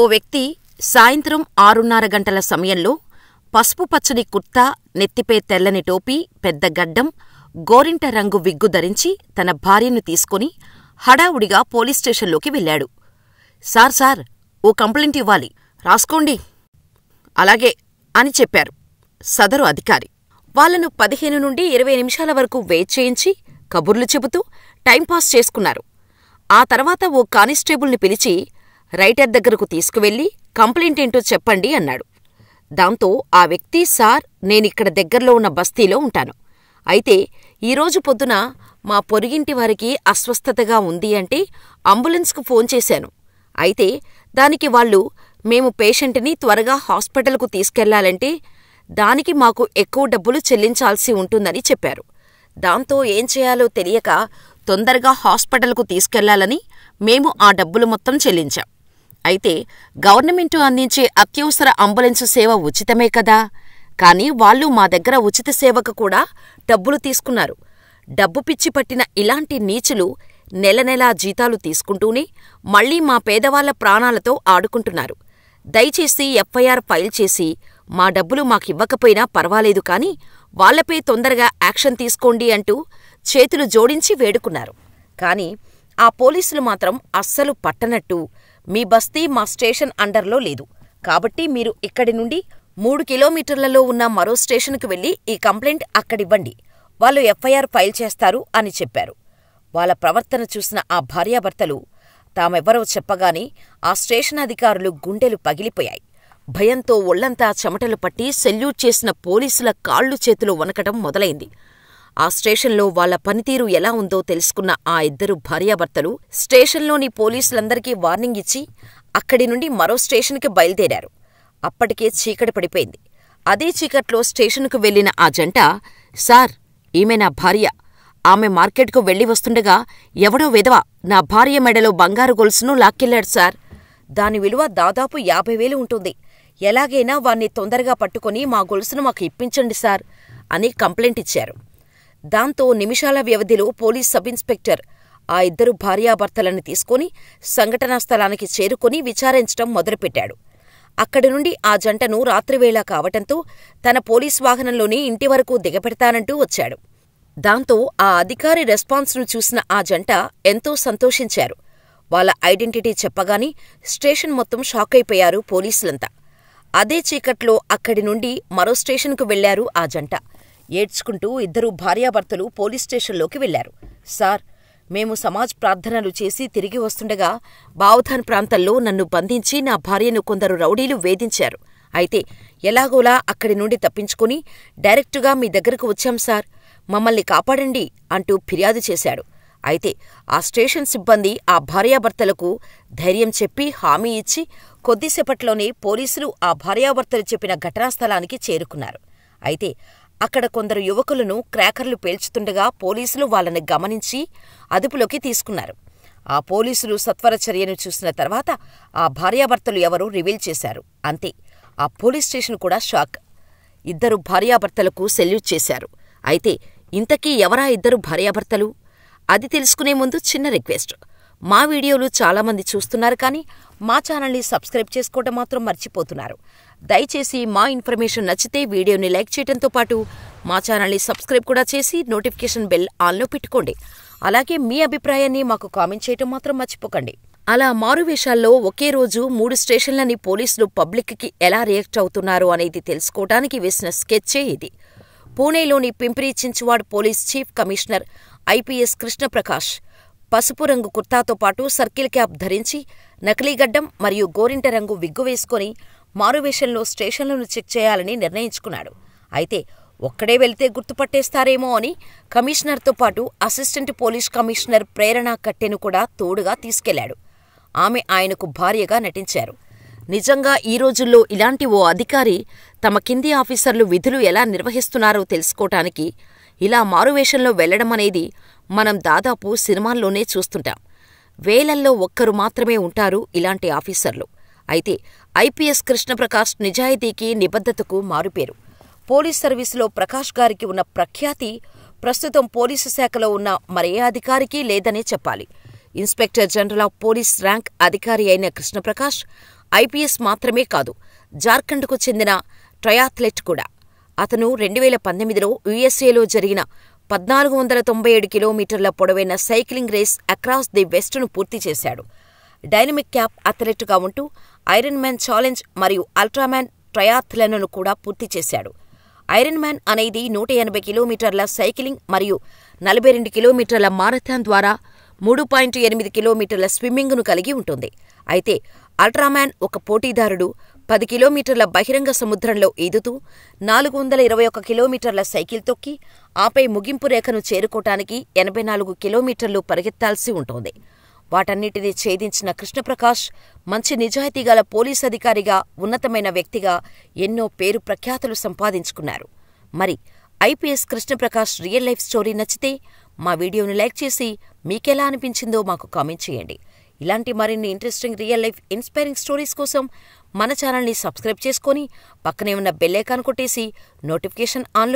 ఓ వ్యక్తి సాయంత్రం ఆరున్నర గంటల సమయంలో పసుపు పచ్చని కుర్తా నెత్తిపై తెల్లని టోపీ పెద్ద గడ్డం గోరింట రంగు విగ్గు ధరించి తన భార్యను తీసుకుని హడావుడిగా పోలీస్ స్టేషన్లోకి వెళ్ళాడు సార్ సార్ ఓ కంప్లైంట్ ఇవ్వాలి రాసుకోండి అలాగే అని చెప్పారు సదరు అధికారి వాళ్లను పదిహేను నుండి ఇరవై నిమిషాల వరకు వెయిట్ చేయించి కబుర్లు చెబుతూ టైంపాస్ చేసుకున్నారు ఆ తర్వాత ఓ కానిస్టేబుల్ని పిలిచి రైటర్ దగ్గరకు తీసుకువెళ్లి కంప్లైంట్ ఏంటో చెప్పండి అన్నాడు దాంతో ఆ వ్యక్తి సార్ నేనిక్కడ దగ్గరలో ఉన్న బస్తీలో ఉంటాను అయితే ఈరోజు పొద్దున మా పొరుగింటి వారికి అస్వస్థతగా ఉంది అంటే అంబులెన్స్కు ఫోన్ చేశాను అయితే దానికి వాళ్ళు మేము పేషెంట్ని త్వరగా హాస్పిటల్కు తీసుకెళ్లాలంటే దానికి మాకు ఎక్కువ డబ్బులు చెల్లించాల్సి ఉంటుందని చెప్పారు దాంతో ఏం చేయాలో తెలియక తొందరగా హాస్పిటల్కు తీసుకెళ్లాలని మేము ఆ డబ్బులు మొత్తం చెల్లించాం అయితే గవర్నమెంటు అందించే అత్యవసర అంబులెన్సు సేవ ఉచితమే కదా కానీ వాళ్ళు మా దగ్గర ఉచిత సేవకు కూడా డబ్బులు తీసుకున్నారు డబ్బు పిచ్చి పట్టిన ఇలాంటి నీచులు నెల నెలా జీతాలు తీసుకుంటూనే మళ్లీ మా పేదవాళ్ల ప్రాణాలతో ఆడుకుంటున్నారు దయచేసి ఎఫ్ఐఆర్ ఫైల్ చేసి మా డబ్బులు మాకివ్వకపోయినా పర్వాలేదు కాని వాళ్లపై తొందరగా యాక్షన్ తీసుకోండి అంటూ చేతులు జోడించి వేడుకున్నారు కాని ఆ పోలీసులు మాత్రం అస్సలు పట్టనట్టు మీ బస్తీ మా స్టేషన్ అండర్లో లేదు కాబట్టి మీరు ఇక్కడి నుండి మూడు కిలోమీటర్లలో ఉన్న మరో స్టేషన్కు వెళ్లి ఈ కంప్లైంట్ అక్కడివ్వండి వాళ్ళు ఎఫ్ఐఆర్ ఫైల్ చేస్తారు అని చెప్పారు వాళ్ళ ప్రవర్తన చూసిన ఆ భార్యాభర్తలు తామెవరో చెప్పగానే ఆ స్టేషన్ అధికారులు గుండెలు పగిలిపోయాయి భయంతో ఒళ్లంతా చెమటలు పట్టి సెల్యూట్ చేసిన పోలీసుల కాళ్ళు చేతులు వనకటం మొదలైంది ఆ స్టేషన్లో వాళ్ల పనితీరు ఎలా ఉందో తెలుసుకున్న ఆ ఇద్దరు భార్యాభర్తలు స్టేషన్లోని పోలీసులందరికీ వార్నింగ్ ఇచ్చి అక్కడి నుండి మరో స్టేషన్కి బయలుదేరారు అప్పటికే చీకటి పడిపోయింది అదే చీకట్లో స్టేషన్కు వెళ్లిన ఆ జంట సార్ ఈమె నా భార్య ఆమె మార్కెట్కు వెళ్లి వస్తుండగా ఎవడో విధవ నా భార్య మెడలో బంగారు గొలుసును లాక్కెళ్లాడు సార్ దాని విలువ దాదాపు యాభై వేలు ఉంటుంది ఎలాగైనా వాణ్ణి తొందరగా పట్టుకుని మా గొలుసును మాకు ఇప్పించండి సార్ అని కంప్లైంట్ ఇచ్చారు దాంతో నిమిషాల వ్యవధిలో పోలీస్ సబ్ ఇన్స్పెక్టర్ ఆ ఇద్దరు భార్యాభర్తలను తీసుకుని సంఘటనా స్థలానికి చేరుకుని విచారించటం మొదలుపెట్టాడు అక్కడి నుండి ఆ జంటను రాత్రివేళ కావటంతో తన పోలీస్ వాహనంలోనే ఇంటి వరకు దిగపెడతానంటూ వచ్చాడు దాంతో ఆ అధికారి రెస్పాన్స్ను చూసిన ఆ జంట ఎంతో సంతోషించారు వాళ్ళ ఐడెంటిటీ చెప్పగానే స్టేషన్ మొత్తం షాకైపోయారు పోలీసులంతా అదే చీకట్లో అక్కడి నుండి మరో స్టేషన్కు వెళ్లారు ఆ జంట ఏడ్చుకుంటూ ఇద్దరు భార్యాభర్తలు పోలీస్ స్టేషన్లోకి వెళ్లారు సార్ మేము సమాజ్ ప్రార్థనలు చేసి తిరిగి వస్తుండగా బావధాన్ ప్రాంతంలో నన్ను బంధించి నా భార్యను కొందరు రౌడీలు వేధించారు అయితే ఎలాగోలా అక్కడి నుండి తప్పించుకుని డైరెక్టుగా మీ దగ్గరకు వచ్చాం సార్ మమ్మల్ని కాపాడండి అంటూ ఫిర్యాదు చేశాడు అయితే ఆ స్టేషన్ సిబ్బంది ఆ భార్యాభర్తలకు ధైర్యం చెప్పి హామీ ఇచ్చి కొద్దిసేపట్లోనే పోలీసులు ఆ భార్యాభర్తలు చెప్పిన ఘటనాస్థలానికి చేరుకున్నారు అయితే అక్కడ కొందరు యువకులను క్రాకర్లు పేల్చుతుండగా పోలీసులు వాళ్ళని గమనించి అదుపులోకి తీసుకున్నారు ఆ పోలీసులు సత్వర చర్యను చూసిన తర్వాత ఆ భార్యాభర్తలు ఎవరూ రివీల్ చేశారు అంతే ఆ పోలీస్ స్టేషన్ కూడా షాక్ ఇద్దరు భార్యాభర్తలకు సెల్యూట్ చేశారు అయితే ఇంతకీ ఎవరా ఇద్దరు భార్యాభర్తలు అది తెలుసుకునే ముందు చిన్న రిక్వెస్ట్ మా వీడియోలు చాలామంది చూస్తున్నారు కానీ మా ఛానల్ని సబ్స్క్రైబ్ చేసుకోవటం మాత్రం మర్చిపోతున్నారు దయచేసి మా ఇన్ఫర్మేషన్ నచ్చితే వీడియోని లైక్ చేయడంతో పాటు మా ఛానల్ని సబ్స్క్రైబ్ కూడా చేసి నోటిఫికేషన్ బెల్ ఆన్లో పెట్టుకోండి అలాగే మీ అభిప్రాయాన్ని మాకు కామెంట్ చేయటం మాత్రం మర్చిపోకండి అలా మారువేషాల్లో ఒకే రోజు మూడు స్టేషన్లని పోలీసులు పబ్లిక్కి ఎలా రియాక్ట్ అవుతున్నారు అనేది తెలుసుకోవడానికి వేసిన స్కెచ్చే ఇది పూణేలోని Pimpri Chinchwad police chief commissioner IPS Krishnaprakash పసుపు రంగు కుర్తాతో పాటు సర్కిల్ క్యాప్ ధరించి నకిలీగడ్డం మరియు గోరింట రంగు విగ్గు వేసుకొని మారువేషంలో స్టేషన్లను చెక్ చేయాలని నిర్ణయించుకున్నాడు అయితే ఒక్కడే వెళ్తే గుర్తుపట్టేస్తారేమో అని కమిషనర్తో పాటు అసిస్టెంట్ పోలీస్ కమిషనర్ ప్రేరణ కట్టెను కూడా తోడుగా తీసుకెళ్లాడు ఆమె ఆయనకు భార్యగా నటించారు నిజంగా ఈ రోజుల్లో ఇలాంటి ఓ అధికారి తమ కింది ఆఫీసర్లు విధులు ఎలా నిర్వహిస్తున్నారో తెలుసుకోటానికి ఇలా మారువేషంలో వెళ్లడం అనేది మనం దాదాపు సినిమాల్లోనే చూస్తుంటాం వేలల్లో ఒక్కరు మాత్రమే ఉంటారు ఇలాంటి ఆఫీసర్లు అయితే ఐపీఎస్ కృష్ణప్రకాష్ నిజాయితీకి నిబద్ధతకు మారుపేరు పోలీస్ సర్వీసులో ప్రకాష్ గారికి ఉన్న ప్రఖ్యాతి ప్రస్తుతం పోలీసు శాఖలో ఉన్న మరే అధికారికి లేదనే చెప్పాలి inspector general of police rank అధికారి అయిన కృష్ణప్రకాష్ ఐపీఎస్ మాత్రమే కాదు జార్ఖండ్కు చెందిన ట్రయాథ్లెట్ కూడా అతను రెండు వేల పంతొమ్మిదిలో యుఎస్ఏలో జరిగిన పద్నాలుగు వందల తొంభై ఏడు కిలోమీటర్ల పొడవైన సైక్లింగ్ రేస్ అక్రాస్ ది వెస్ట్ను పూర్తి చేశాడు డైనమిక్ క్యాప్ అథ్లెట్గా ఉంటూ ఐరన్ మ్యాన్ ఛాలెంజ్ మరియు అల్ట్రామ్యాన్ ట్రయాథ్లెన్ను కూడా పూర్తి చేశాడు ఐరన్ మ్యాన్ అనేది నూట ఎనభై కిలోమీటర్ల సైకిలింగ్ మరియు నలభై రెండు కిలోమీటర్ల మారథాన్ ద్వారా మూడు పాయింట్ ఎనిమిది కిలోమీటర్ల స్విమ్మింగ్ను కలిగి ఉంటుంది అయితే అల్ట్రామ్యాన్ ఒక పోటీదారుడు పది కిలోమీటర్ల బహిరంగ సముద్రంలో ఈదుతూ నాలుగు వందల ఇరవై ఒక కిలోమీటర్ల సైకిల్ తొక్కి ఆపై ముగింపు రేఖను చేరుకోటానికి ఎనభై నాలుగు కిలోమీటర్లు పరిగెత్తాల్సి ఉంటుంది వాటన్నిటినీ ఛేదించిన కృష్ణప్రకాష్ మంచి నిజాయితీ గల పోలీస్ అధికారిగా ఉన్నతమైన వ్యక్తిగా ఎన్నో పేరు ప్రఖ్యాతులు సంపాదించుకున్నారు మరి IPS Krishnaprakash real life story నచ్చితే మా వీడియోని లైక్ చేసి మీకెలా అనిపించిందో మాకు కామెంట్ చేయండి ఇలాంటి మరిన్ని interesting real life inspiring stories కోసం మన ఛానల్ని సబ్స్క్రైబ్ చేసుకొని పక్కనే ఉన్న బెల్లైకాన్ కొట్టేసి నోటిఫికేషన్ ఆన్లో